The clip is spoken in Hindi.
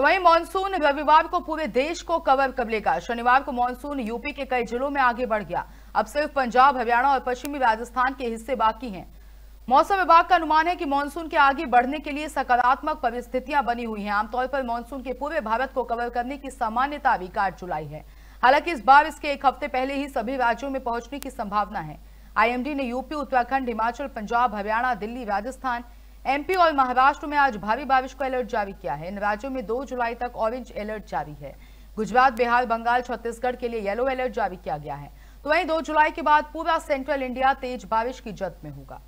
तो वहीं मानसून रविवार को पूरे देश को कवर कर लेगा शनिवार को मानसून यूपी के कई जिलों में आगे बढ़ गया अब सिर्फ पंजाब हरियाणा और पश्चिमी राजस्थान के हिस्से बाकी हैं मौसम विभाग का अनुमान है कि मानसून के आगे बढ़ने के लिए सकारात्मक परिस्थितियां बनी हुई हैं आमतौर पर मानसून के पूरे भारत को कवर करने की सामान्यता अभी आठ जुलाई है हालांकि इस बार इसके एक हफ्ते पहले ही सभी राज्यों में पहुंचने की संभावना है आईएमडी ने यूपी उत्तराखंड हिमाचल पंजाब हरियाणा दिल्ली राजस्थान एमपी और महाराष्ट्र में आज भारी बारिश का अलर्ट जारी किया है इन राज्यों में दो जुलाई तक ऑरेंज अलर्ट जारी है गुजरात बिहार बंगाल छत्तीसगढ़ के लिए येलो अलर्ट जारी किया गया है तो वहीं दो जुलाई के बाद पूरा सेंट्रल इंडिया तेज बारिश की जद में होगा